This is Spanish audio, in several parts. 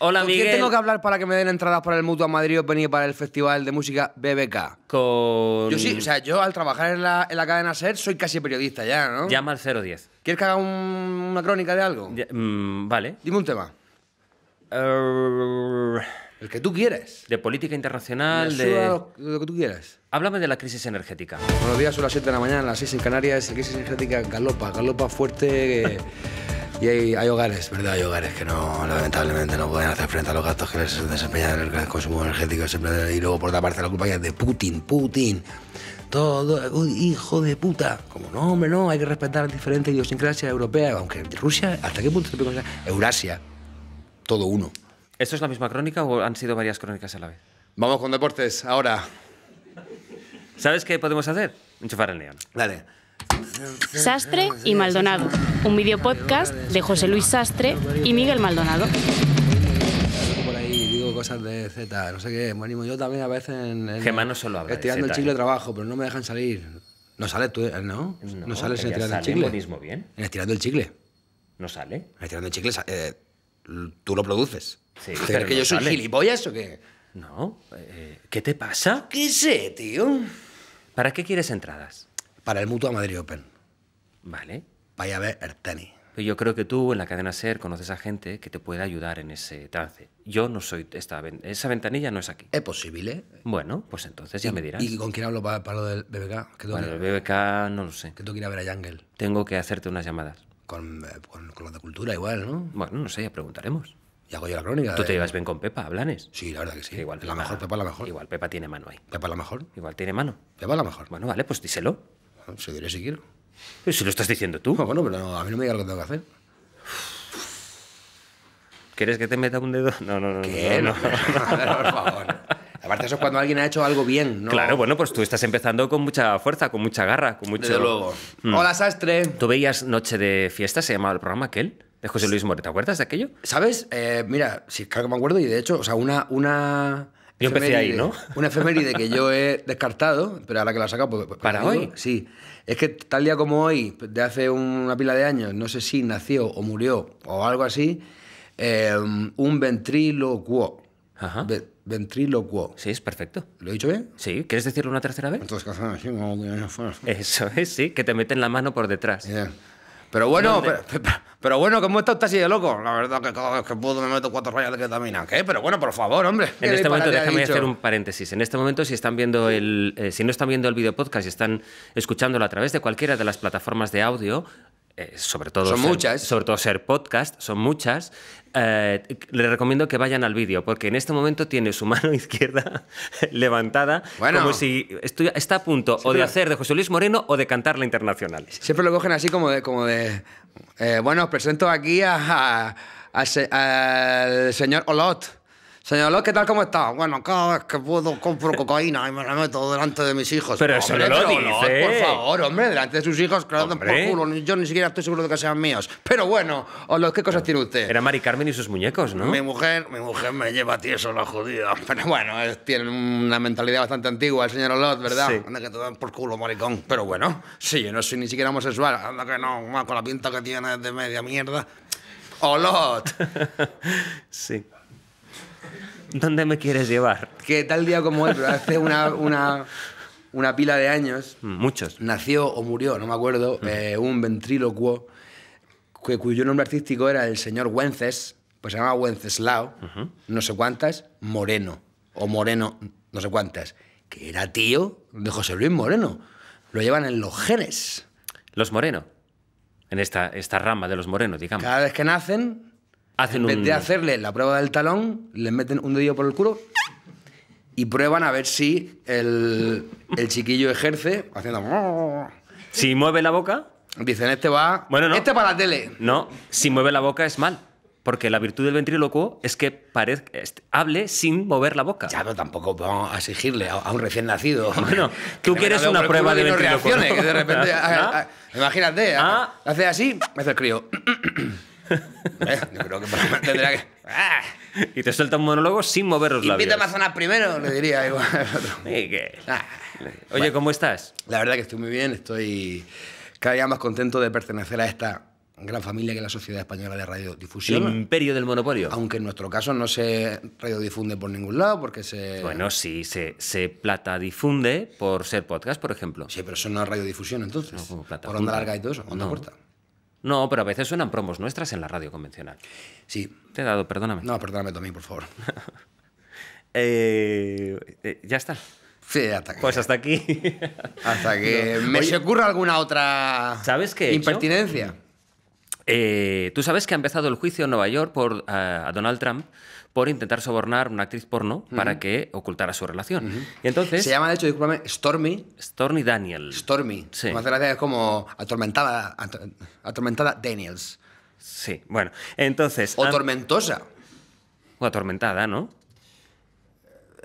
Hola, ¿Con quién tengo que hablar para que me den entradas para el a Madrid o venir para el Festival de Música BBK? Con... Yo sí, o sea, yo al trabajar en la, cadena SER soy casi periodista ya, ¿no? Llama al 010. ¿Quieres que haga una crónica de algo? Mm, vale. Dime un tema. Er, el que tú quieres. de política internacional, de... lo, que tú quieras. Háblame de la crisis energética. Buenos días, son las 7 de la mañana, las 6 en Canarias, la crisis energética galopa, galopa fuerte. Y hay, hogares, ¿verdad? Hay hogares que no, lamentablemente, no pueden hacer frente a los gastos que les desempeñan el, el consumo energético. Y luego, por otra parte, la compañía de Putin, Putin. Todo, hijo de puta. Como no, hombre, no, hay que respetar las diferentes idiosincrasias europeas, aunque Rusia, ¿hasta qué punto se Eurasia, todo uno. ¿Esto es la misma crónica o han sido varias crónicas a la vez? Vamos con deportes, ahora. ¿Sabes qué podemos hacer? Enchufar el neón. Dale. Sastre y Maldonado, un video podcast de José Luis Sastre y Miguel Maldonado. Por ahí digo cosas de Z, no sé qué, me animo yo también a veces en... Gemma no habla Estirando el chicle ¿eh? de trabajo, pero no me dejan salir. No sales tú, ¿eh? ¿no? No, sales en estirando el chicle. bien. En estirando el chicle. No sale. En estirando el chicle, eh, tú lo produces. Sí, ¿Crees que yo soy gilipollas o qué? No. Eh, ¿Qué te pasa? ¿Qué sé, tío? ¿Para qué quieres entradas? para el Mutua Madrid Open. Vale. Vaya a ver el tenis. Yo creo que tú en la cadena SER conoces a gente que te puede ayudar en ese trance. Yo no soy esta esa ventanilla no es aquí. Es posible. Bueno, pues entonces ya me dirás. ¿Y con quién hablo para, lo del BBK? Para bueno, el BBK no lo sé. ¿Qué tú quieres ver a Yangel? Tengo que hacerte unas llamadas. Con, eh, con, de cultura igual, ¿no? Bueno, no sé, ya preguntaremos. Y hago yo la crónica. Tú te llevas bien con Pepa, ¿hablanes? Sí, la verdad que sí. igual la mejor, Pepa la mejor. Igual Pepa tiene mano ahí. Pepa la mejor. Igual tiene mano. Pepa la mejor. Bueno, vale, pues díselo diría si quiero. Pero si lo estás diciendo tú. bueno, pero no, a mí no me digas lo que tengo que hacer. ¿Quieres que te meta un dedo? No, no, no. ¿Qué? No, no. por favor. Aparte, eso es cuando alguien ha hecho algo bien, ¿no? Claro, bueno, pues tú estás empezando con mucha fuerza, con mucha garra, con mucho. Desde luego. Mm. Hola, sastre. ¿Tú veías Noche de Fiesta? ¿Se llamaba el programa aquel? De José Luis Moreta. ¿Te acuerdas de aquello? ¿Sabes? Eh, mira, sí, claro que me acuerdo. Y de hecho, o sea, una. una yo empecé ahí, ¿no? Una efeméride que yo he descartado, pero ahora que la saca pues, pues, ¿Para pues, hoy? Sí. Es que tal día como hoy, de hace una pila de años, no sé si nació o murió o algo así, eh, un ventriloquó. Ajá. Ve Sí, es perfecto. ¿Lo he dicho bien? Sí. ¿Quieres decirlo una tercera vez? Entonces, Eso es, sí, que te meten la mano por detrás. Bien. Pero bueno, pero, pero, bueno, ¿cómo está así de loco? La verdad que puedo me meto cuatro rayas de ketamina. ¿Qué? Pero bueno, por favor, hombre. En este momento, déjame hacer un paréntesis. En este momento, si están viendo el, eh, si no están viendo el videopodcast podcast, si están escuchándolo a través de cualquiera de las plataformas de audio, eh, sobre todo... muchas. Sobre todo ser podcast, son muchas. Eh, les recomiendo que vayan al vídeo, porque en este momento tiene su mano izquierda levantada, bueno. como si está a punto o de hacer de José Luis Moreno o de cantar la internacional. Siempre lo cogen así como de... Como de eh, bueno, presento aquí a, al señor Olot. Señor ¿qué tal? ¿Cómo está? Bueno, cada vez que puedo compro cocaína y me la meto delante de mis hijos. Pero eso lo dice. por favor, hombre, delante de sus hijos, claro, por culo. Yo ni siquiera estoy seguro de que sean míos. Pero bueno, Olot, ¿qué cosas tiene usted? Era Mari Carmen y sus muñecos, ¿no? Mi mujer, mi mujer me lleva tieso la jodida. Pero bueno, tiene una mentalidad bastante antigua el señor Olot, ¿verdad? Anda que te dan por culo, maricón. Pero bueno, sí, yo no soy ni siquiera homosexual. Anda que no, con la pinta que tiene de media mierda. Olot. sí. ¿Dónde me quieres llevar? Que tal día como hoy, hace una, pila de años. Muchos. Nació o murió, no me acuerdo, eh, un ventrílocuo cuyo nombre artístico era el señor Wences, pues se llamaba Wenceslao, no sé cuántas, Moreno. O Moreno, no sé cuántas. Que era tío de José Luis Moreno. Lo llevan en los genes. Los Moreno. En esta, esta rama de los Moreno, digamos. Cada vez que nacen, en vez de hacerle la prueba del talón, le meten un dedo por el culo y prueban a ver si el, chiquillo ejerce haciendo... Si mueve la boca... Dicen, este va... Bueno, no. Este para la tele. No, si mueve la boca es mal. Porque la virtud del ventrílocuo es que hable sin mover la boca. Ya, pero tampoco vamos a exigirle a, un recién nacido. Bueno, tú quieres una prueba de ventriloquio. que imagínate, ah. hace así, me hace el crío. Eh, yo creo que que. Ah. Y te suelta un monólogo sin mover los labios Invita a Amazonas primero, le diría igual. Ah. Oye, ¿cómo estás? La verdad que estoy muy bien, estoy cada día más contento de pertenecer a esta gran familia que es la Sociedad Española de Radiodifusión. El imperio del monopolio. Aunque en nuestro caso no se radiodifunde por ningún lado porque se... Bueno, sí, se, se plata difunde por ser podcast, por ejemplo. Sí, pero eso no es radiodifusión entonces. Por onda larga y todo eso, onda no. corta. No, pero a veces suenan promos nuestras en la radio convencional. Sí. Te he dado, perdóname. No, perdóname también, por favor. Eh, eh, ya está. Sí, hasta aquí. Pues hasta aquí. hasta que me se ocurra alguna otra ¿sabes qué impertinencia. Eh, Tú sabes que ha empezado el juicio en Nueva York por, Donald Trump por intentar sobornar a una actriz porno para que ocultara su relación. Y entonces... Se llama, de hecho, discúlpame, Stormy. Stormy Daniel. Stormy. Sí. Más gracia es como atormentada, atormentada Daniels. Sí, bueno, entonces... O ah, tormentosa. O atormentada, ¿no?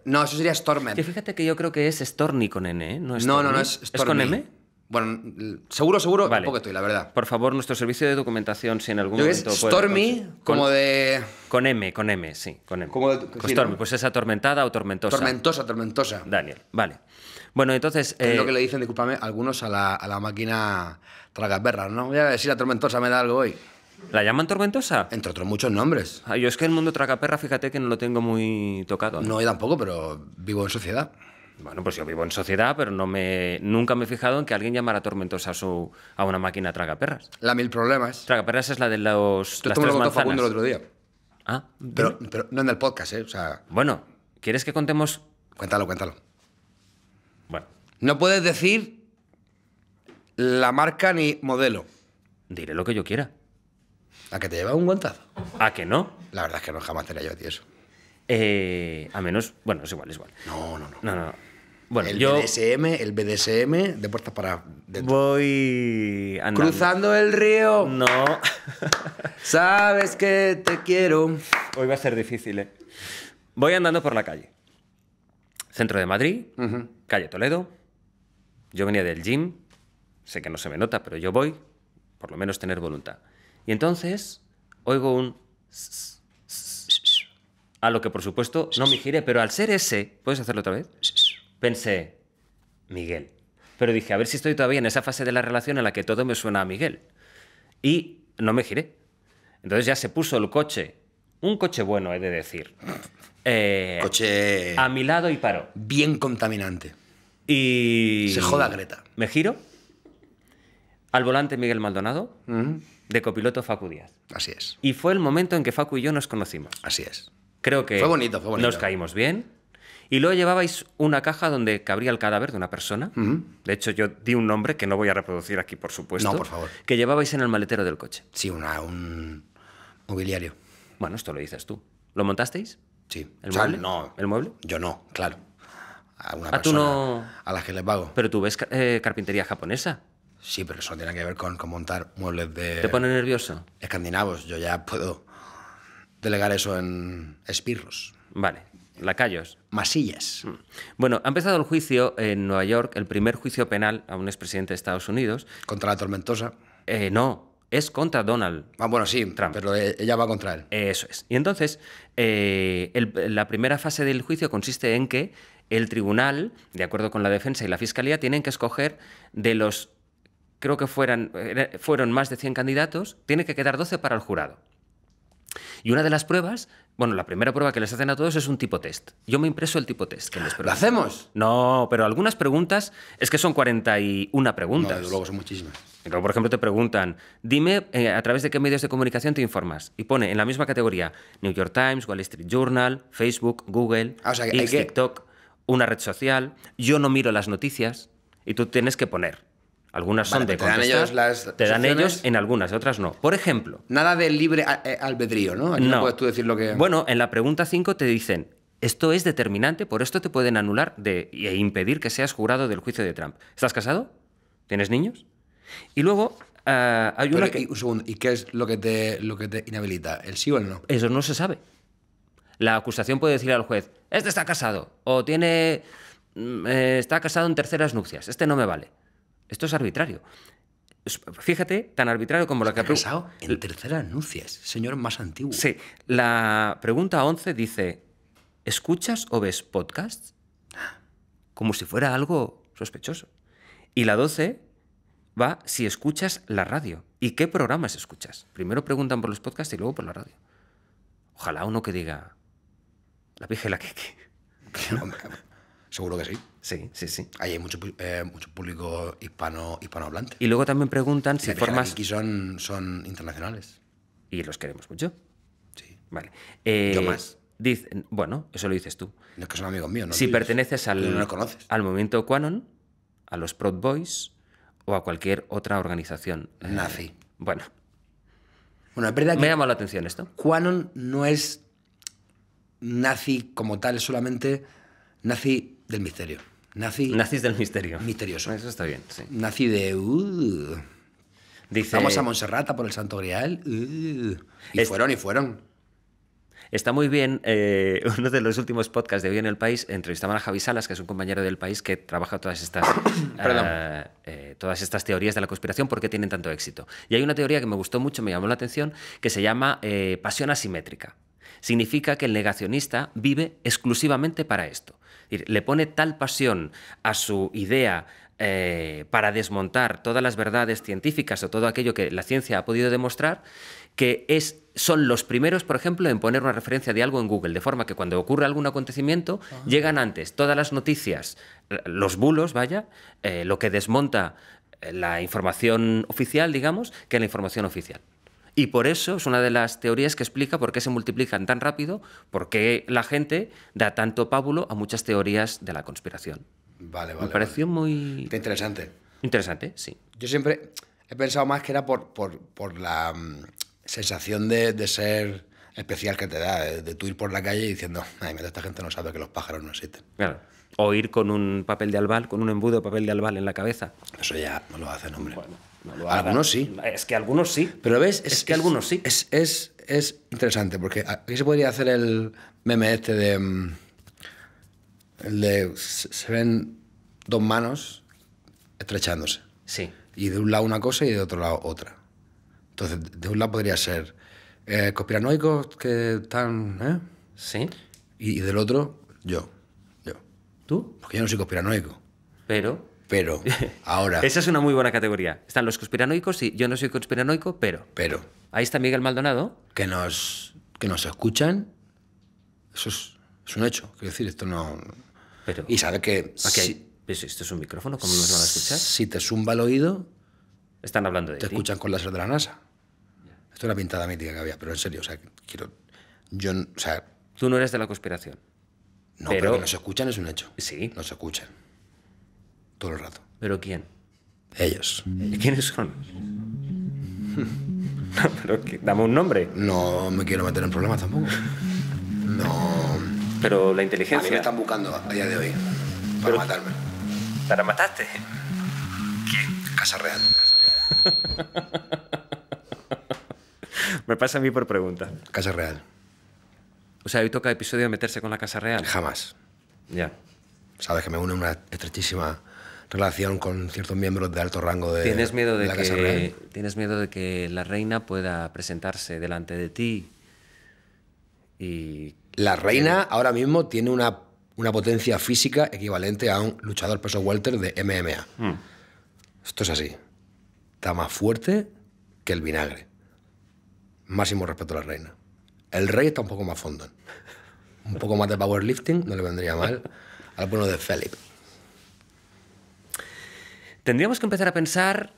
No, eso sería Stormer. Que fíjate que yo creo que es Stormy con N, ¿eh? No, no, no, no, es Stormy. ¿Es con M? Bueno, seguro, seguro, tampoco estoy, la verdad. Por favor, nuestro servicio de documentación, si en algún momento. Stormy, como de. Con M, con M, sí, con M. Como de, Stormy, pues es atormentada o tormentosa. Tormentosa, tormentosa. Daniel, vale. Bueno, entonces. Es lo eh, que le dicen, discúlpame, algunos a la, a la máquina tracaperra, ¿no? Voy a decir si la tormentosa me da algo hoy. ¿La llaman tormentosa? Entre otros muchos nombres. Ah, yo es que el mundo tracaperra, fíjate que no lo tengo muy tocado. No, no yo tampoco, pero vivo en sociedad. Bueno, pues yo vivo en sociedad, pero no me, nunca me he fijado en que alguien llamara tormentosa a, su, a una máquina traga perras. La mil problemas. Traga perras es la de los. Yo lo el otro día. Ah, pero, no en el podcast, ¿eh? sea... Bueno, ¿quieres que contemos? Cuéntalo, cuéntalo. Bueno. No puedes decir la marca ni modelo. Diré lo que yo quiera. ¿A que te lleva un guantazo? ¿A que no? La verdad es que no jamás te la llevo a ti eso. Eh, a menos, bueno, es igual, es igual. No, no, no. no, no. Bueno, el yo BDSM, el BDSM de puertas para Voy cruzando el río. No. Sabes que te quiero. Hoy va a ser difícil, ¿eh? Voy andando por la calle. Centro de Madrid, calle Toledo. Yo venía del gym. Sé que no se me nota, pero yo voy, por lo menos tener voluntad. Y entonces oigo un a lo que, por supuesto, no me giré, pero al ser ese, ¿puedes hacerlo otra vez? Pensé, Miguel. Pero dije, a ver si estoy todavía en esa fase de la relación en la que todo me suena a Miguel. Y no me giré. Entonces ya se puso el coche, un coche bueno, he de decir. Eh, coche. A mi lado y paró. Bien contaminante. Y. Se joda Greta. Me giro. Al volante Miguel Maldonado. De copiloto Facu Díaz. Así es. Y fue el momento en que Facu y yo nos conocimos. Así es. Creo que nos caímos bien. Y luego llevabais una caja donde cabría el cadáver de una persona. De hecho, yo di un nombre que no voy a reproducir aquí, por supuesto. No, por favor. Que llevabais en el maletero del coche. Sí, una, un mobiliario. Bueno, esto lo dices tú. ¿Lo montasteis? Sí. ¿El mueble? No. ¿El mueble? Yo no, claro. A una ah, persona a las que les pago. Pero tú ves eh, carpintería japonesa. Sí, pero eso no tiene que ver con, con montar muebles de... ¿Te pone nervioso? Escandinavos, yo ya puedo delegar eso en espirros. Vale, lacayos. Masillas. Mm. Bueno, ha empezado el juicio en Nueva York, el primer juicio penal a un expresidente de Estados Unidos. ¿Contra la tormentosa? Eh, no, es contra Donald. Ah, bueno, sí, Trump. pero eh, ella va contra él. Eso es. Y entonces, eh, la primera fase del juicio consiste en que el tribunal, de acuerdo con la defensa y la fiscalía, tienen que escoger de los, creo que fueran, eh, fueron más de 100 candidatos, tiene que quedar 12 para el jurado. Y una de las pruebas, bueno, la primera prueba que les hacen a todos es un tipo test. Yo me impreso el tipo test ¿Lo hacemos? No, pero algunas preguntas, es que son 41 preguntas. No, luego son muchísimas. por ejemplo, te preguntan, dime eh, a través de qué medios de comunicación te informas. Y pone en la misma categoría New York Times, Wall Street Journal, Facebook, Google, ah, TikTok, una red social. Yo no miro las noticias y tú tienes que poner. Algunas son de pues te ellos Te dan ellos en algunas, otras no. Por ejemplo. Nada de libre eh, albedrío, ¿no? no. puedes tú decir lo que. Bueno, en la pregunta 5 te dicen. Esto es determinante, por esto te pueden anular de, e impedir que seas jurado del juicio de Trump. ¿Estás casado? ¿Tienes niños? Y luego eh, hay una y, qué es lo que, te, lo que te inhabilita? ¿El sí o el no? Eso no se sabe. La acusación puede decir al juez, este está casado, o tiene... Mm, eh, está casado en terceras nupcias, este no me vale. Esto es arbitrario. Fíjate, tan arbitrario como lo que ha pasado. En terceras anuncias, señor más antiguo. Sí, la pregunta 11 dice, ¿escuchas o ves podcasts? Como si fuera algo sospechoso. Y la 12 va si escuchas la radio. ¿Y qué programas escuchas? Primero preguntan por los podcasts y luego por la radio. Ojalá uno que diga la pijela la que... Seguro que sí. Sí, sí, sí. Ahí hay mucho, eh, mucho público hispano, hispanohablante. Y luego también preguntan si formas... Aquí son, son internacionales. Y los queremos mucho. Sí. Vale. Yo eh, más. bueno, eso lo dices tú. No es que son amigos míos, ¿no? Si perteneces al, al movimiento Quanon, a los Proud Boys o a cualquier otra organización. Eh, nazi. bueno. Bueno, es verdad que. Me llama la atención esto. Quanon no es nazi como tal, es solamente nazi del misterio. Nací. del misterio. Misterioso. Eso está bien, Nací de. Uh, Vamos a Monserrata por el Santo Grial. Uh, y fueron, y fueron. Está muy bien, eh, uno de los últimos podcasts de Hoy en el País, entrevistaban a Javi Salas, que es un compañero del país que trabaja todas estas, ah, eh, todas estas teorías de la conspiración, porque tienen tanto éxito? Y hay una teoría que me gustó mucho, me llamó la atención, que se llama eh, pasión asimétrica. Significa que el negacionista vive exclusivamente para esto. Le pone tal pasión a su idea eh, para desmontar todas las verdades científicas o todo aquello que la ciencia ha podido demostrar, que es, son los primeros, por ejemplo, en poner una referencia de algo en Google, de forma que cuando ocurre algún acontecimiento, ah. llegan antes todas las noticias, los bulos, vaya, eh, lo que desmonta eh, la información oficial, digamos, que la información oficial. Y por eso es una de las teorías que explica por qué se multiplican tan rápido, por qué la gente da tanto pábulo a muchas teorías de la conspiración. Vale, vale. Me pareció muy... interesante. Interesante, sí. Yo siempre he pensado más que era por, por, la mm, sensación de, ser especial que te da, de, tú ir por la calle diciendo, ay, mira, esta gente no sabe que los pájaros no existen. Claro. O ir con un papel de albal, con un embudo de papel de albal en la cabeza. Eso ya no lo hace nombre algunos sí. Es que algunos sí. Pero ves, es, que algunos sí. Es, es, interesante, porque aquí ah, se podría hacer el meme este de... Mm, el de se ven dos manos estrechándose. Sí. Y de un lado una cosa y de otro lado otra. Entonces, de un lado podría ser eh, ¿Cospiranoicos que están... ¿eh? Sí. Y, del otro, yo. Yo. ¿Tú? Porque yo no soy conspiranoico. Pero pero ahora. Esa es una muy buena categoría. Están los conspiranoicos y yo no soy conspiranoico, pero. Pero. Ahí está Miguel Maldonado. Que nos, que nos escuchan. Eso es, un hecho. Quiero decir, esto no. Pero, y sabe que. Okay, si, pues, esto es un micrófono, ¿cómo nos van a escuchar? Si te zumba el oído. Están hablando de. Te escuchan con láser de la NASA. Esto era pintada mítica que había, pero en serio, o sea, quiero. Yo, o sea. Tú no eres de la conspiración. No, pero que nos escuchan es un hecho. Sí. Nos escuchan todo el rato. ¿Pero quién? Ellos. ¿Quiénes son? no, pero dame un nombre. No me quiero meter en problemas tampoco. No. Pero la inteligencia. A mí me están buscando a día de hoy para matarme. ¿Para matarte? ¿Quién? Casa Real. me pasa a mí por pregunta. Casa Real. O sea, hoy toca episodio meterse con la Casa Real. Jamás. Ya. Sabes que me une una estrechísima relación con ciertos miembros de alto rango de, ¿Tienes miedo de, la que, ¿Tienes miedo de que la reina pueda presentarse delante de ti? Y... La reina ahora mismo tiene una, potencia física equivalente a un luchador peso walter de MMA. Esto es así. Está más fuerte que el vinagre. Máximo respeto a la reina. El rey está un poco más fondo. Un poco más de powerlifting no le vendría mal al bueno de Felipe. Tendríamos que empezar a pensar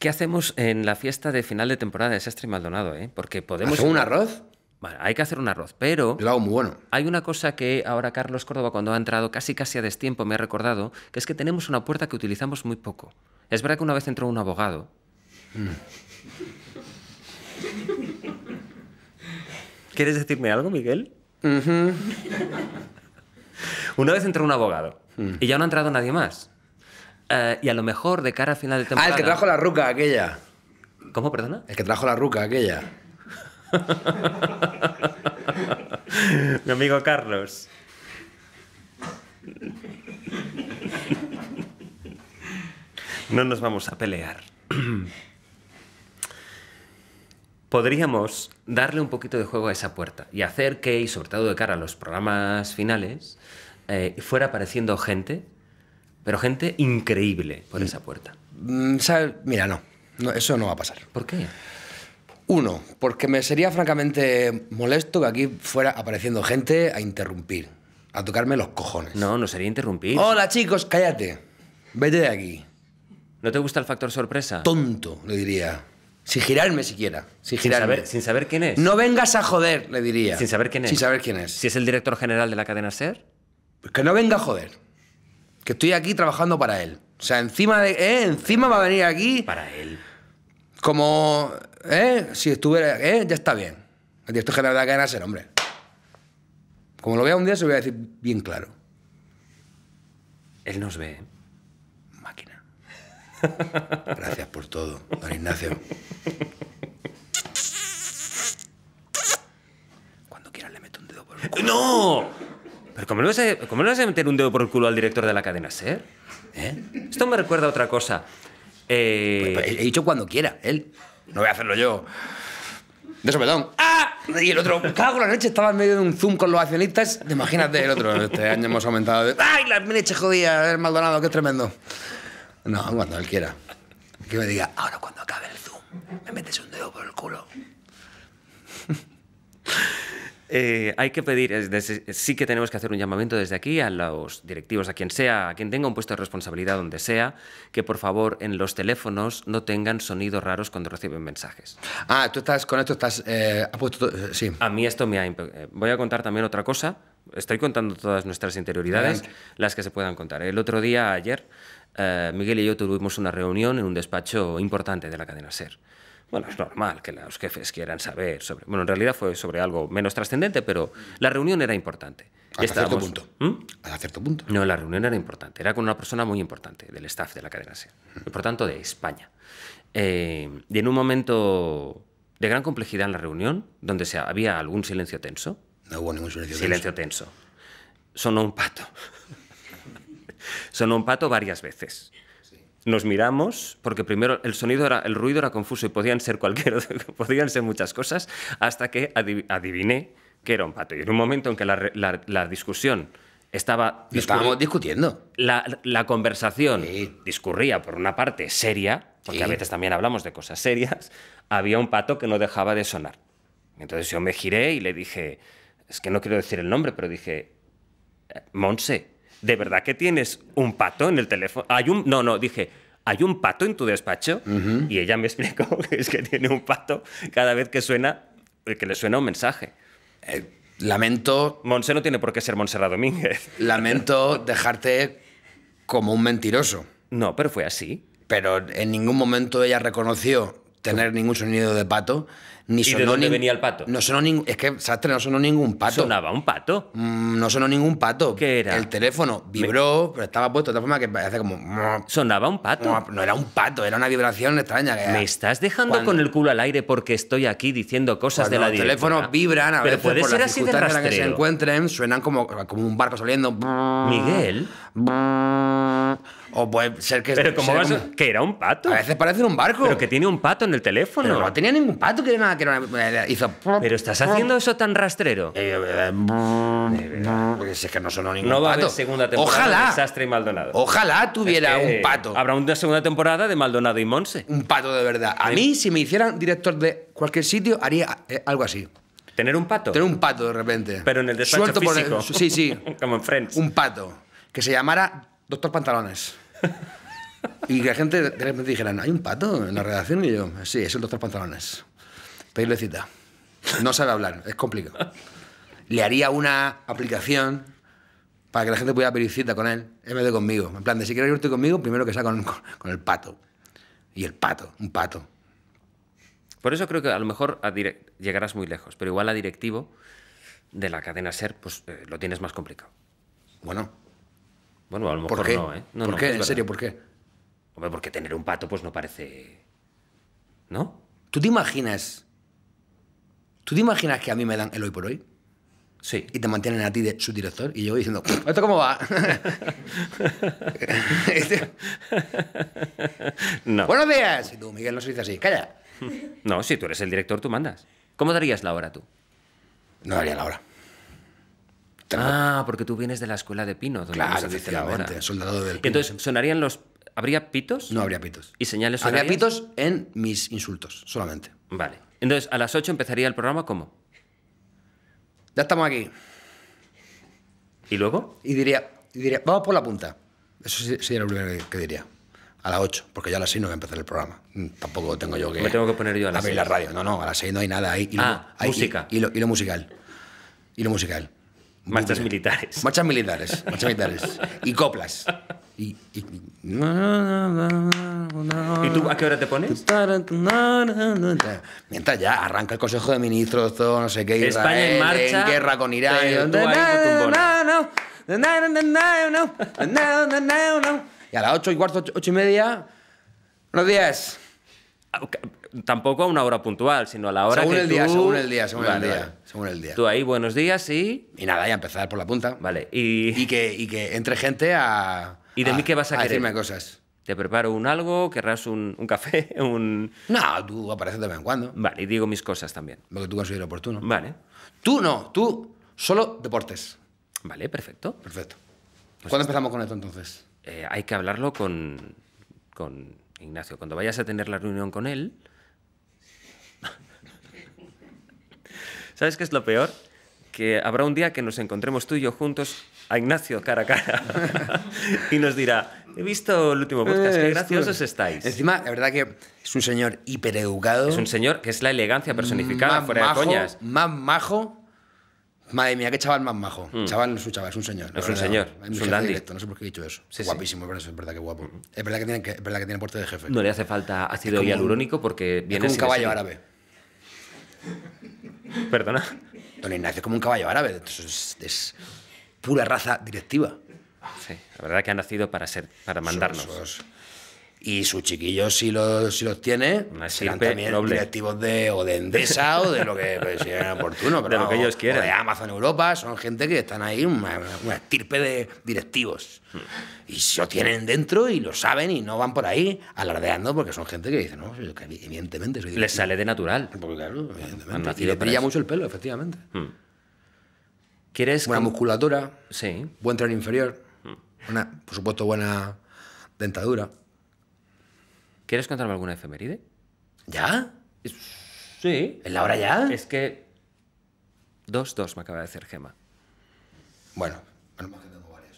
qué hacemos en la fiesta de final de temporada de Sastre y Maldonado, ¿eh? Porque podemos... ¿Hacer un arroz? Vale, hay que hacer un arroz, pero... muy bueno. Hay una cosa que ahora Carlos Córdoba, cuando ha entrado casi casi a destiempo, me ha recordado, que es que tenemos una puerta que utilizamos muy poco. Es verdad que una vez entró un abogado... Mm. ¿Quieres decirme algo, Miguel? una vez entró un abogado mm. y ya no ha entrado nadie más. Eh, y a lo mejor de cara a final de temporada. Ah, el que trajo la ruca aquella. ¿Cómo, perdona? El que trajo la ruca aquella. Mi amigo Carlos. No nos vamos a pelear. Podríamos darle un poquito de juego a esa puerta y hacer que, y sobre todo de cara a los programas finales, eh, fuera apareciendo gente pero gente increíble por mm. esa puerta. Mm, Mira, no, no, eso no va a pasar. ¿Por qué? Uno, porque me sería francamente molesto que aquí fuera apareciendo gente a interrumpir, a tocarme los cojones. No, no sería interrumpir. Hola chicos, cállate. Vete de aquí. ¿No te gusta el factor sorpresa? Tonto, le diría. Sin girarme siquiera. Sin, girarme. Sin, saber, quién es. No vengas a joder, le diría. Sin saber quién es. Sin saber quién es. Si es el director general de la cadena SER. que no venga a joder que estoy aquí trabajando para él. O sea, encima de ¿eh? encima va a venir aquí. Para él. Como, ¿eh? Si estuviera, ¿eh? Ya está bien. El director general de la es hombre. Como lo vea un día, se lo voy a decir bien claro. Él nos ve. Máquina. Gracias por todo, don Ignacio. Cuando quieras le meto un dedo por el culo. ¡No! Pero ¿cómo le vas a, meter un dedo por el culo al director de la cadena SER? ¿Eh? Esto me recuerda a otra cosa. Eh, pues, pues, he dicho cuando quiera, él. No voy a hacerlo yo. De perdón ¡Ah! Y el otro, cago la noche estaba en medio de un zoom con los accionistas. Imagínate el otro, este año hemos aumentado. De... ¡Ay, la leche jodida, el Maldonado, qué tremendo! No, cuando él quiera. Que me diga, ahora cuando acabe el zoom, me metes un dedo por el culo. Eh, hay que pedir, sí que tenemos que hacer un llamamiento desde aquí a los directivos, a quien sea, a quien tenga un puesto de responsabilidad donde sea, que por favor en los teléfonos no tengan sonidos raros cuando reciben mensajes. Ah, tú estás con esto, estás eh, puesto, eh, sí. A mí esto me ha. Eh, voy a contar también otra cosa. Estoy contando todas nuestras interioridades, las que se puedan contar. El otro día, ayer, Miguel y yo tuvimos una reunión en un despacho importante de la cadena Ser. Bueno, es normal que los jefes quieran saber sobre... Bueno, en realidad fue sobre algo menos trascendente, pero la reunión era importante. Hasta cierto punto. ¿Mm? cierto punto. No, la reunión era importante. Era con una persona muy importante del staff de la cadena SER. Y por tanto, de España. Eh, y en un momento de gran complejidad en la reunión, donde se había algún silencio tenso. No hubo ningún silencio, silencio tenso. Sonó un pato. Sonó un pato varias veces nos miramos, porque primero el sonido era, el ruido era confuso y podían ser cualquier, podían ser muchas cosas, hasta que adiviné que era un pato. Y en un momento en que la, discusión estaba... Estábamos discutiendo. La, conversación discurría por una parte seria, porque a veces también hablamos de cosas serias, había un pato que no dejaba de sonar. Entonces yo me giré y le dije, es que no quiero decir el nombre, pero dije, eh, Monse, ¿de verdad que tienes un pato en el teléfono? no, no, dije, ¿hay un pato en tu despacho? Y ella me explicó que es que tiene un pato cada vez que suena, eh, que le suena un mensaje. Eh, lamento... Monse no tiene por qué ser Monserrat Domínguez. Lamento dejarte como un mentiroso. No, pero fue así. Pero en ningún momento ella reconoció tener ningún sonido de pato. Ni ¿Y de dónde venía el pato? No sonó ning... es que Sastre no sonó ningún pato. ¿Sonaba un pato? Mm, no sonó ningún pato. ¿Qué era? El teléfono vibró, pero estaba puesto de tal forma que parece como... ¿Sonaba un pato? No, era un pato, era una vibración extraña. Me estás dejando con el culo al aire porque estoy aquí diciendo cosas de la directora. Los teléfonos vibran a pero veces puede por ser las así en las que se encuentren, suenan como, como un barco saliendo. Miguel... O puede ser que. Pero como vas Que era un pato. A veces parece un barco. Pero que tiene un pato en el teléfono. no tenía ningún pato que era nada. Que era una... Hizo. Pero estás haciendo eso tan rastrero. Eh, eh, eh, porque si es que no sonó ningún no va A haber segunda temporada De Sastre y Maldonado. Ojalá tuviera un pato. Habrá una segunda temporada de Maldonado y Monse. Un pato de verdad. A mí, si me hicieran director de cualquier sitio, haría algo así. ¿Tener un pato? Tener un pato de repente. Pero en el despacho Suelto físico. Por sí, sí. como en Friends. Un pato. Que se llamara doctor Pantalones. Y que la gente de repente ¿hay un pato en la redacción? Y yo, sí, es el doctor Pantalones. Pedirle cita. No sabe hablar, es complicado. Le haría una aplicación para que la gente pudiera pedir cita con él, en vez de conmigo. En plan, de si quieres irte conmigo, primero que sea con, el pato. Y el pato, un pato. Por eso creo que a lo mejor llegarás muy lejos, pero igual a directivo de la cadena SER, pues eh, lo tienes más complicado. Bueno, bueno, a lo mejor no, ¿eh? ¿Por qué? ¿En serio, por qué? Hombre, porque tener un pato pues no parece... ¿No? ¿Tú te imaginas? ¿Tú te imaginas que a mí me dan el hoy por hoy? Sí. Y te mantienen a ti de su director y yo diciendo, ¿esto cómo va? no. Buenos días. Y tú, Miguel, no se dice así. Calla. No, si tú eres el director, tú mandas. ¿Cómo darías la hora tú? No daría la hora. Ah, porque tú vienes de la escuela de Pino. Donde claro, antes, soldado del Pino. Entonces, ¿sonarían los... ¿Habría pitos? No habría pitos. ¿Y señales sonarías? Habría pitos en mis insultos, solamente. Vale. Entonces, a las 8 empezaría el programa, ¿cómo? Ya estamos aquí. ¿Y luego? Y diría, vamos por la punta. Eso sería lo primero que diría. A las 8, porque yo a las 6 no voy a empezar el programa. Mm, tampoco tengo yo que. Me tengo que poner yo a las la radio. No, no, a las 6 no hay nada. ahí. ah, música. y, lo, y lo musical. Y lo musical. Marchas militares. Marchas militares, marchas militares. Y coplas. Y, tú a qué hora te pones? Mientras ya arranca el Consejo de Ministros, todo no sé qué, Israel, España en marcha, en guerra con Irán. Y a las ocho y cuarto, ocho y media, buenos días tampoco a una hora puntual, sino a la hora que el Según el día, según el día, según el día. Tú ahí, buenos días y... Y nada, ya empezar por la punta. Vale, y... Y que, entre gente a... ¿Y de mí qué vas a, a decirme cosas. ¿Te preparo un algo? ¿Querrás un, café? un...? No, tú apareces de vez en cuando. Vale, y digo mis cosas también. Lo que tú consideres oportuno. Vale. Tú no, tú solo deportes. Vale, perfecto. Perfecto. ¿Cuándo empezamos con esto entonces? Eh, hay que hablarlo con, con Ignacio. Cuando vayas a tener la reunión con él, ¿Sabes qué es lo peor? Que habrá un día que nos encontremos tú y yo juntos a Ignacio cara a cara y nos dirá, he visto el último podcast, qué graciosos estáis. Encima, la verdad que es un señor hipereducado. Es un señor que es la elegancia personificada, fuera de coñas. Más majo. Madre mía, qué chaval más majo. Mm. Chaval no es un chaval, es un señor. Es un señor. Es un dandy. no sé por qué he dicho eso. Sí, Guapísimo, sí. Pero eso es verdad que guapo. Mm. Es, verdad que tiene, es verdad que tiene porte de jefe. No le hace falta ácido hialurónico porque viene es como un caballo árabe. Perdona. Don Ignacio es como un caballo árabe, es, es pura raza directiva. Sí, la verdad que ha nacido para, ser, para mandarnos. Y sus chiquillos, si los, si los tiene, serán también directivos de, o de Endesa o de lo que pues, sea oportuno. Pero de lo que ellos quieran. de Amazon Europa, son gente que están ahí, una, estirpe de directivos. Hmm. Y se lo tienen dentro y lo saben y no van por ahí alardeando porque son gente que dice, no, evidentemente Les sale de natural. Porque claro, evidentemente. Y le brilla mucho el pelo, efectivamente. Hmm. ¿Quieres buena musculatura, sí. buen tren inferior, hmm. una, por supuesto buena dentadura. ¿Quieres contarme alguna efeméride? ¿Ya? Sí. ¿En la hora ya? Es que. Dos, dos, me acaba de decir Gema. Bueno,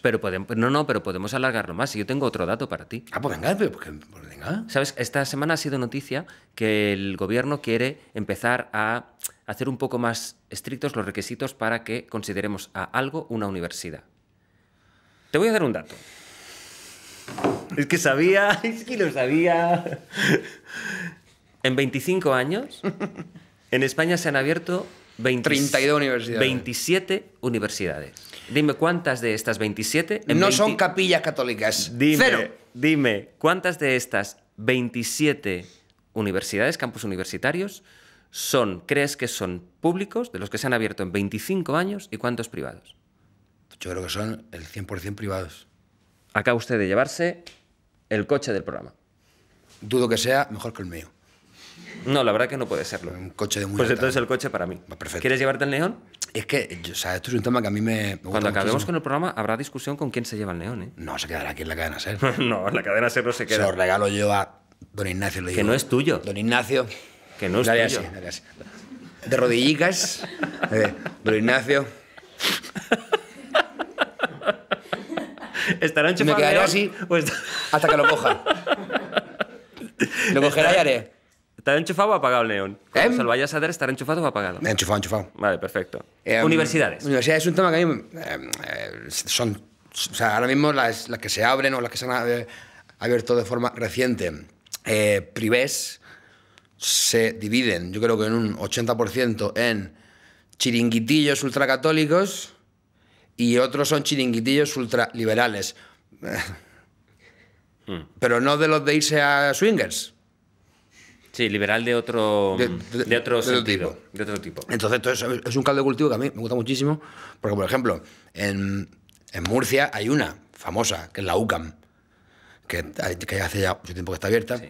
Pero podemos, no, no, pero podemos alargarlo más. Yo tengo otro dato para ti. Ah, pues venga, pues pues venga. Sabes, esta semana ha sido noticia que el gobierno quiere empezar a hacer un poco más estrictos los requisitos para que consideremos a algo una universidad. Te voy a dar un dato. Es que sabía, es que lo sabía. En 25 años, en España se han abierto universidades. 27 universidades. Dime cuántas de estas 27. no son capillas católicas. Dime, Dime cuántas de estas 27 universidades, campus universitarios, son, crees que son públicos, de los que se han abierto en 25 años, y cuántos privados. Yo creo que son el 100% privados acaba usted de llevarse el coche del programa. Dudo que sea mejor que el mío. No, la verdad que no puede serlo. Un coche de muy Pues entonces el coche para mí. Perfecto. ¿Quieres llevarte el neón? Es que, o sea, esto es un tema que a mí me. Cuando acabemos con el programa, habrá discusión con quién se lleva el neón, ¿eh? No, se quedará aquí en la cadena ser. no, en la cadena ser no se queda. Se lo regalo yo a don Ignacio. que no es tuyo. Don Ignacio. Que no es tuyo. Así, De rodillicas. Eh, don Ignacio. ¿Estará enchufado? Me quedaré así pues hasta que lo coja. lo cogerá y haré. ¿Estará enchufado o apagado el neón? Cuando ¿Eh? se lo vayas a dar, ¿estará enchufado o apagado? Enchufado, enchufado. Vale, perfecto. Eh, mm, universidades. Universidades es un tema que a mí eh, eh, son... O sea, ahora mismo las, las, que se abren o las que se han abierto de forma reciente, privés, se dividen, yo creo que en un 80% en chiringuitillos ultracatólicos y otros son chiringuitillos ultraliberales. Pero no de los de irse a swingers. Sí, liberal de otro, de, tipo. de otro tipo. Entonces, esto es un caldo de cultivo que a mí me gusta muchísimo, porque, por ejemplo, en, Murcia hay una famosa, que es la UCAM, que, que hace ya mucho tiempo que está abierta. Sí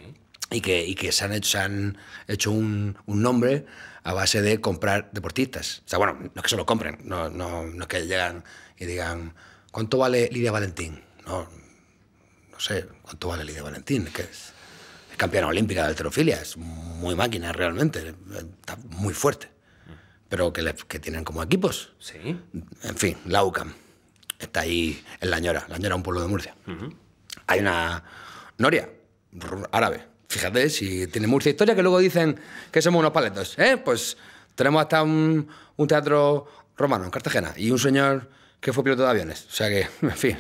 y que, y que se han hecho, han hecho un, nombre a base de comprar deportistas. O sea, bueno, no es que se lo compren, no, es que llegan y digan, ¿cuánto vale Lidia Valentín? No, no sé, ¿cuánto vale Lidia Valentín? Es que es, campeona olímpica de alterofilia, es muy máquina realmente, está muy fuerte. Pero que, que tienen como equipos. Sí. En fin, la está ahí en La Lañora un pueblo de Murcia. Hay una noria árabe Fíjate si tiene mucha historia que luego dicen que somos unos paletos. ¿eh? Pues tenemos hasta un, teatro romano en Cartagena y un señor que fue piloto de aviones. O sea que, en fin.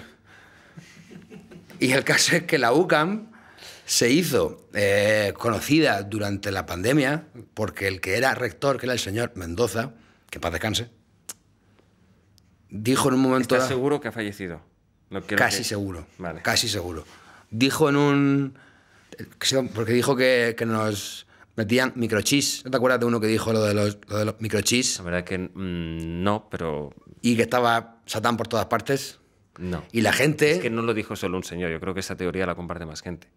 Y el caso es que la UCAM se hizo eh, conocida durante la pandemia porque el que era rector, que era el señor Mendoza, que paz descanse, dijo en un momento... ¿Estás seguro que ha fallecido? casi seguro, casi seguro. Dijo en un porque dijo que, que nos metían microchis. ¿No te acuerdas de uno que dijo lo de los, lo de los microchis? La verdad es que mm, no, pero... Y que estaba Satán por todas partes. No. Y la gente... Es que no lo dijo solo un señor, yo creo que esa teoría la comparte más gente.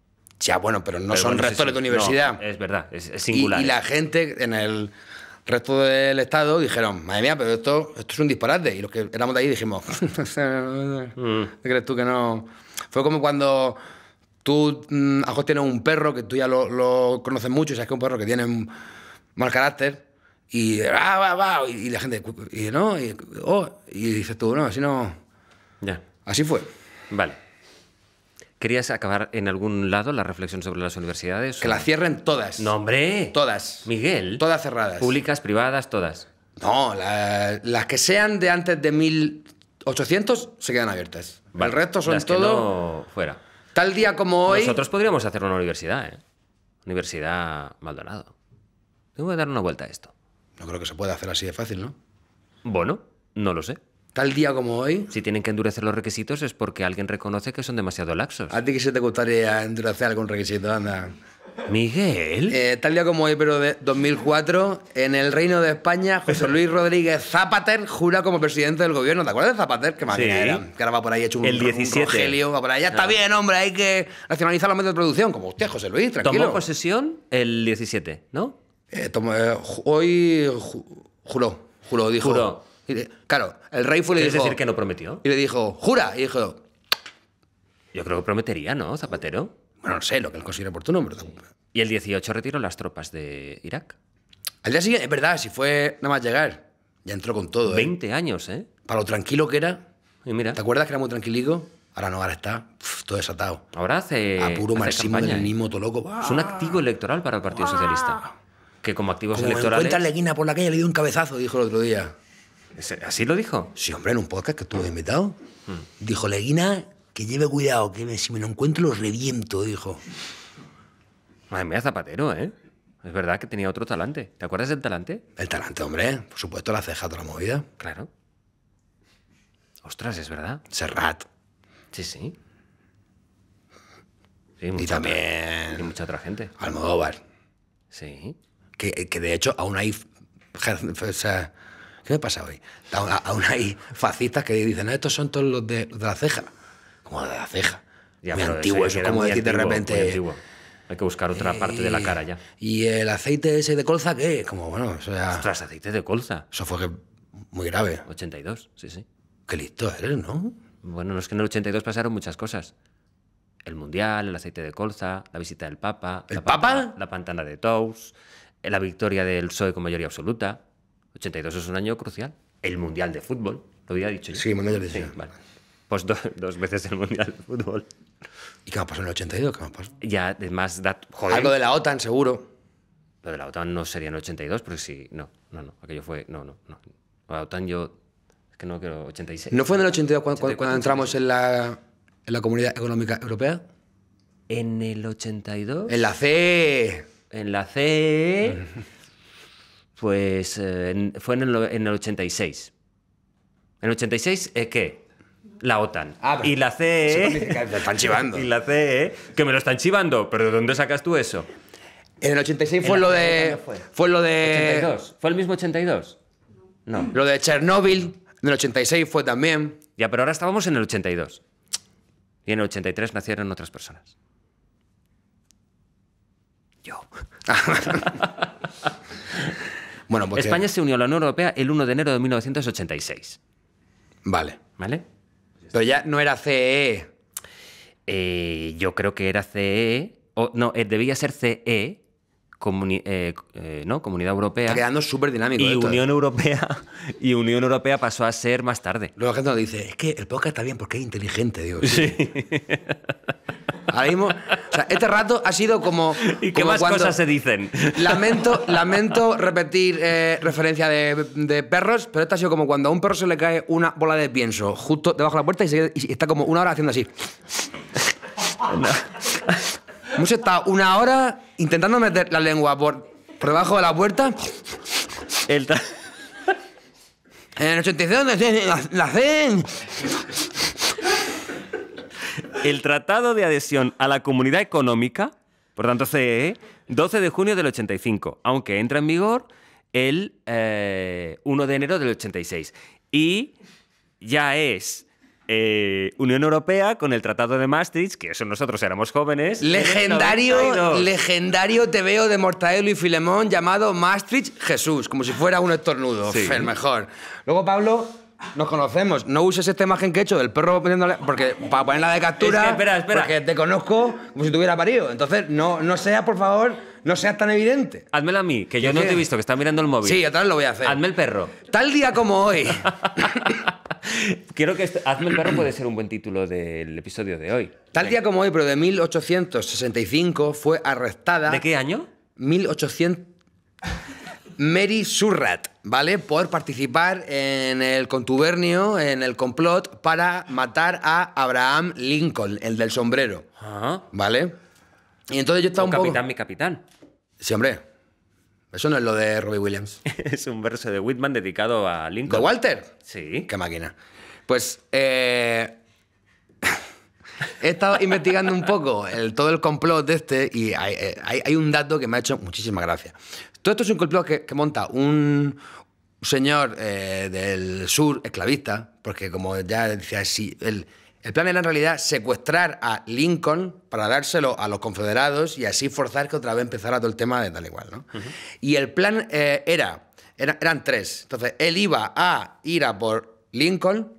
Ya, bueno, pero no son rectores de universidad. es verdad, es, singular. Y, la gente en el resto del Estado dijeron, madre mía, pero esto, esto es un disparate. Y los que éramos de ahí dijimos, mm. ¿crees tú que no? Fue como cuando tú mm, a tiene un perro que tú ya lo, conoces mucho, sabes que es un perro que tiene mal carácter y, ah, va, va, y, la gente, y no, y, oh, y dices tú, no, así no. Ya. Así fue. Vale. ¿Querías acabar en algún lado la reflexión sobre las universidades? Que las cierren todas. nombre Todas. Miguel. Todas cerradas. Públicas, privadas, todas. No, las que sean de antes de 1800 se quedan abiertas. El resto son todo. fuera. Tal día como hoy. Nosotros podríamos hacer una universidad, ¿eh? Universidad Maldonado. Tengo que dar una vuelta a esto. No creo que se pueda hacer así de fácil, ¿no? Bueno, no lo sé tal día como hoy. Si tienen que endurecer los requisitos es porque alguien reconoce que son demasiado laxos. ¿A ti que se te gustaría endurecer algún requisito? Anda. Miguel. Eh, tal día como hoy, pero de 2004, en el Reino de España, José Luis Rodríguez Zapater jura como presidente del gobierno. ¿Te acuerdas de Zapater? Que más sí. era. Que ahora va por ahí hecho un, el 17. rogelio, por ahí. Ya está ah. bien, hombre, hay que nacionalizar los medios de producción. Como usted, José Luis, tranquilo. Tomó posesión el 17, ¿no? Eh, eh, hoy juró, juró, dijo claro, el rey fue y le dijo... decir que no prometió? Y le dijo, jura. Y dijo... Yo creo que prometería, ¿no, Zapatero? Bueno, no sé, lo que él considera oportuno, nombre Y el 18 retiró las tropas de Irak. Al día siguiente, es verdad, si fue nada más llegar, ya entró con todo. ¿eh? 20 años, ¿eh? Para lo tranquilo que era. Y mira. ¿Te acuerdas que era muy tranquilico? Ahora no, ahora está todo desatado. Ahora hace. A puro marxismo del ¿eh? mismo Es un activo electoral para el Partido Socialista. Que como activos electoral electorales. cuenta Leguina por la calle, le dio un cabezazo, dijo el otro día. ¿Así lo dijo? Sí, hombre, en un podcast que estuvo invitado. Dijo, Leguina, que lleve cuidado, que si me lo encuentro lo reviento, dijo. Madre mía, Zapatero, ¿eh? Es verdad que tenía otro talante. ¿Te acuerdas del talante? El talante, hombre. Por supuesto, la ceja toda la movida. Claro. Ostras, es verdad. Serrat. Sí, sí. y también... y mucha otra gente. Almodóvar. Sí. Que, que de hecho aún hay ¿Qué me pasa hoy? Aún hay fascistas que dicen, no, estos son todos los de, la ceja. Como de la ceja. muy antiguo, eso como decir de repente... Hay que buscar otra parte de la eh, cara ya. ¿Y el aceite ese de colza qué? Como, bueno, o sea... Ostras, aceite de colza. Eso fue muy grave. 82, sí, sí. Qué listo eres, ¿no? Bueno, no es que en el 82 pasaron muchas cosas. El Mundial, el aceite de colza, la visita del Papa... ¿El la Papa? la pantana de Tous, eh, la victoria del PSOE con mayoría absoluta... 82 es un año crucial. El Mundial de Fútbol, lo había dicho yo. Sí, Mundial de Fútbol. Pues dos veces el Mundial de Fútbol. ¿Y qué va a en el 82? ¿Qué va a Ya, además Algo de la OTAN, seguro. Lo de la OTAN no sería en el 82, porque sí, no, no, no. Aquello fue. No, no, no. La OTAN yo. Es que no quiero 86. ¿No fue en el 82 cuando, entramos en la, en la Comunidad Económica Europea? En el 82. En la C. En la C. Pues eh, fue en el, 86. ¿En el 86 eh, qué? La OTAN. Ah, y la CEE. están chivando. Y la CE. que me lo están chivando, pero ¿de dónde sacas tú eso? En el 86 e fue lo de. Fue? lo de. 82. ¿Fue el mismo 82? No. Lo de Chernóbil, en el 86 fue también. Ya, pero ahora estábamos en el 82. Y en el 83 nacieron otras personas. Yo. España se unió a la Unión Europea el 1 de enero de 1986. Vale. ¿Vale? Pero ya no era CE e. eh, yo creo que era CE e, no, eh, debía ser CE, e, eh, ¿no? Comunidad Europea. Está quedando súper dinámico. Y Unión Europea y Unión Europea pasó a ser más tarde. Luego la gente nos dice, es que el podcast está bien porque es inteligente, digo. sí. Ahora mismo, este rato ha sido como. ¿Y qué más cosas se dicen? Lamento, lamento repetir eh, referencia de, perros, pero esto ha sido como cuando a un perro se le cae una bola de pienso justo debajo de la puerta y, está como una hora haciendo así. Hemos estado una hora intentando meter la lengua por, debajo de la puerta. en el 82 la, la, la el Tratado de Adhesión a la Comunidad Económica, por tanto e, CEE, 12 de junio del 85, aunque entra en vigor el 1 eh, de enero del 86. Y ya es eh, Unión Europea con el Tratado de Maastricht, que eso nosotros éramos jóvenes. Legendario, legendario te veo de Mortadelo y Filemón llamado Maastricht Jesús, como si fuera un estornudo, el mejor. Luego, Pablo, nos conocemos. No uses esta imagen que he hecho del perro poniéndole... Porque para ponerla de captura. que, espera, espera. Porque te conozco como si tuviera parido. Entonces, no, no sea, por favor, no seas tan evidente. Házmela a mí, que yo no te he visto, que está mirando el móvil. Sí, otra vez lo voy a hacer. Hazme el perro. Tal día como hoy. Quiero que este- Hazme el perro puede ser un buen título del episodio de hoy. Tal día como hoy, pero de 1865, fue arrestada. ¿De qué año? 1800. Mary Surratt, ¿vale? Por participar en el contubernio, en el complot para matar a Abraham Lincoln, el del sombrero. ¿Vale? Y entonces yo estaba un, capitán, mi capitán. Sí, hombre. Eso no es lo de Robbie Williams. es un verso de Whitman dedicado a Lincoln. ¿De Walter? Sí. Qué máquina. Pues eh, he estado investigando un poco todo el complot de este y eh, hay, hay, un dato que me ha hecho muchísima gracia. Todo esto es un complot que, monta un, señor eh, del sur esclavista, porque como ya decía, el, plan era en realidad secuestrar a Lincoln para dárselo a los confederados y así forzar que otra vez empezara todo el tema de tal igual, ¿no? Y el plan eh, era, eran tres. Entonces, él iba a ir a por Lincoln,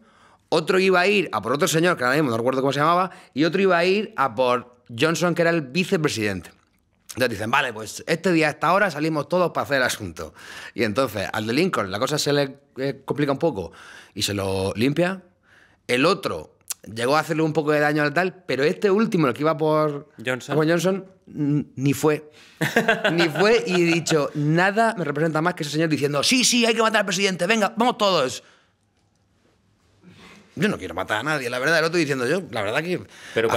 otro iba a ir a por otro señor, que ahora mismo no recuerdo cómo se llamaba, y otro iba a ir a por Johnson, que era el vicepresidente. Entonces dicen, vale, pues este día, hasta ahora salimos todos para hacer el asunto. Y entonces al de Lincoln la cosa se le eh, complica un poco y se lo limpia. El otro llegó a hacerle un poco de daño al tal, pero este último, el que iba por Johnson, por Johnson ni fue. ni fue y he dicho, nada me representa más que ese señor diciendo, sí, sí, hay que matar al presidente, venga, vamos todos. Yo no quiero matar a nadie, la verdad, lo estoy diciendo yo. La verdad que Pero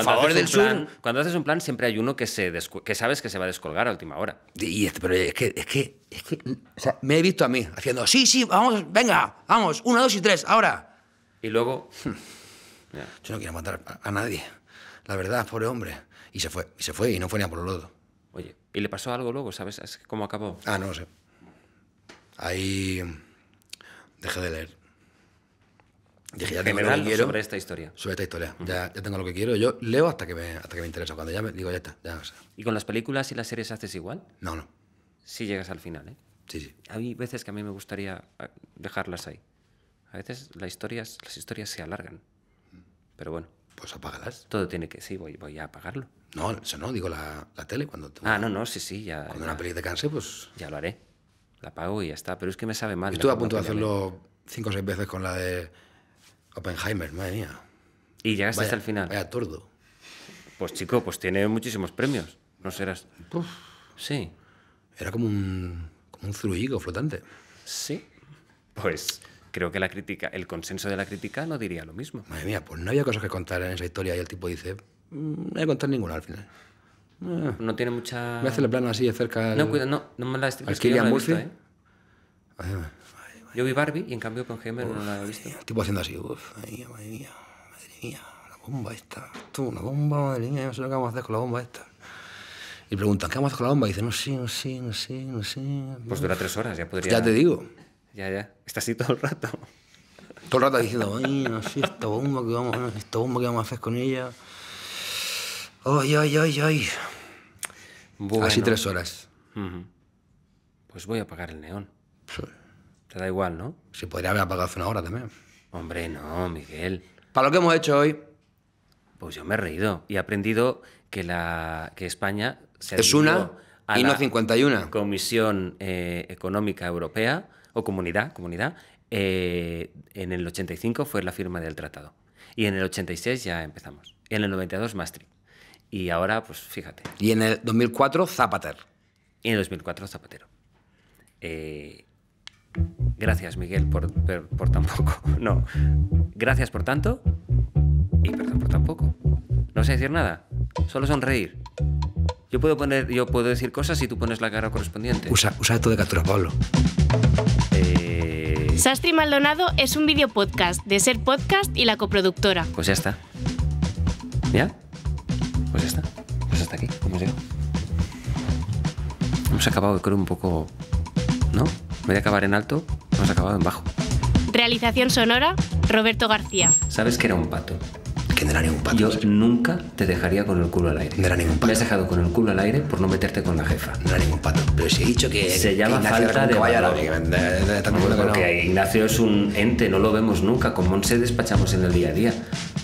Cuando haces un plan, siempre hay uno que, se que sabes que se va a descolgar a última hora. Y este, pero es que, o sea, me he visto a mí haciendo, sí, sí, vamos, venga, vamos, uno, dos y tres, ahora. Y luego... Hmm. Yo no quiero matar a, nadie, la verdad, pobre hombre. Y se fue, y se fue, y no fue ni a por el lodo. Oye, ¿y le pasó algo luego, sabes? ¿Cómo acabó? Ah, no lo sé. Ahí dejé de leer. Dije, ya tengo lo que quiero. Sobre esta historia. Sobre esta historia. ya, ya, tengo lo que quiero. Yo leo hasta que me, hasta que me interesa. Cuando ya me digo, ya está. Ya, ¿Y con las películas y las series haces igual? No, no. Si llegas al final, ¿eh? Sí, sí. Hay veces que a mí me gustaría eh, dejarlas ahí. A veces las historias, las historias se alargan. Pero bueno. Pues apágalas. Todo tiene que. Sí, voy, voy a apagarlo. No, eso no, digo la, la tele. cuando Ah, no, no, sí, sí. Ya, cuando una peli te canse, pues. Ya lo haré. La apago y ya está. Pero es que me sabe mal. Estuve a punto de hacerlo cinco o seis veces con la de Oppenheimer, madre mía. Y llegaste hasta el final. Vaya tordo. Pues chico, pues tiene muchísimos premios. No serás. Sí. Era como un, como un flotante. Sí. Pues creo que la crítica, el consenso de la crítica no diría lo mismo. Madre mía, pues no había cosas que contar en esa historia y el tipo dice, mm, no que contar ninguna al final. Ah. No, tiene mucha... Me hace el plano así de cerca... No, cuida, no, no me la estoy Al Killian Murphy. ¿eh? Yo vi Barbie y en cambio con Gemma no la he visto. El tipo haciendo así, uff, madre mía, madre mía, la bomba esta, tú, una bomba, madre mía, no sé lo que vamos a hacer con la bomba esta. Y preguntan, ¿qué vamos a hacer con la bomba? Y dicen, no sé, sí, no sé, sí, no sé, sí, no sé. Pues dura tres horas, ya podría. ya te digo. Ya, ya. Está así todo el rato. Todo el rato diciendo, ay, no sé, esta bomba que vamos, bomba que vamos a hacer con ella. Ay, ay, ay, ay. Bueno. Así tres horas. Pues voy a apagar el neón. Te da igual, ¿no? Se podría haber apagado hace una hora también. Hombre, no, Miguel. Para lo que hemos hecho hoy. Pues yo me he reído y he aprendido que, la, que España se es una y no 51. Comisión eh, Económica Europea o Comunidad, comunidad eh, en el 85 fue la firma del tratado. Y en el 86 ya empezamos. Y en el 92 Maastricht. Y ahora, pues fíjate. Y en el 2004 Zapatero. Y en el 2004 Zapatero. Eh, Gracias, Miguel, por, por, tan poco. No. Gracias por tanto y perdón por tan poco. No sé decir nada, solo sonreír. Yo puedo, poner, yo puedo decir cosas y tú pones la cara correspondiente. Usa, usa tu de captura, Pablo. Sastre eh. Sastri Maldonado es un video podcast de Ser Podcast y la coproductora. Pues ya está. ¿Ya? Pues ya está. Pues hasta aquí. Hemos llama? Hemos acabado, un poco. ¿No? vez de acabar en alto, hemos acabado en bajo. Realización sonora, Roberto García. ¿Sabes que era un pato? Que no era ningún pato. Yo nunca te dejaría con el culo al aire. No era ningún pato. Me has dejado con el culo al aire por no meterte con la jefa. No era ningún pato. Pero si he dicho que. Se llama falta de. Eh, Porque Ignacio es un ente, no lo vemos nunca. Con Monse despachamos en el día a día.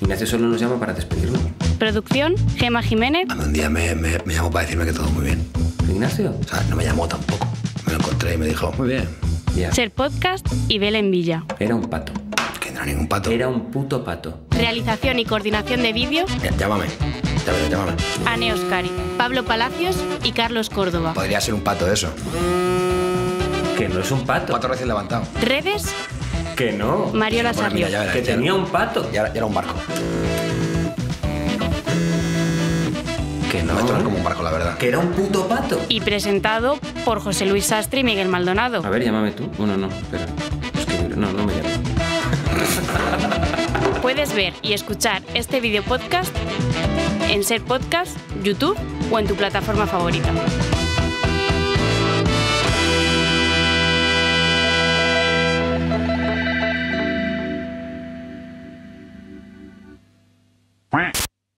Ignacio solo nos llama para despedirnos. Producción, Gema Jiménez. un día me, me llamó para decirme que todo muy bien. ¿Ignacio? O sea, no me llamó tampoco lo encontré y me dijo, muy bien. Ser podcast y Belén Villa. Era un pato. Que no era ningún pato. Era un puto pato. Realización y coordinación de vídeo. Llámame. Llámame, llámame. Ane Oscari, Pablo Palacios y Carlos Córdoba. Podría ser un pato eso. Que no es un pato. Cuatro pato recién levantado. Redes. Que no. Mario bueno, que tenía un pato. Y era, un barco. Que no. Me ¿eh? como un barco, la verdad. Que era un puto pato. Y presentado por José Luis Sastri y Miguel Maldonado. A ver, llámame tú. Bueno, no, espera. que no, no me llames. Puedes ver y escuchar este video podcast en Ser Podcast, YouTube o en tu plataforma favorita.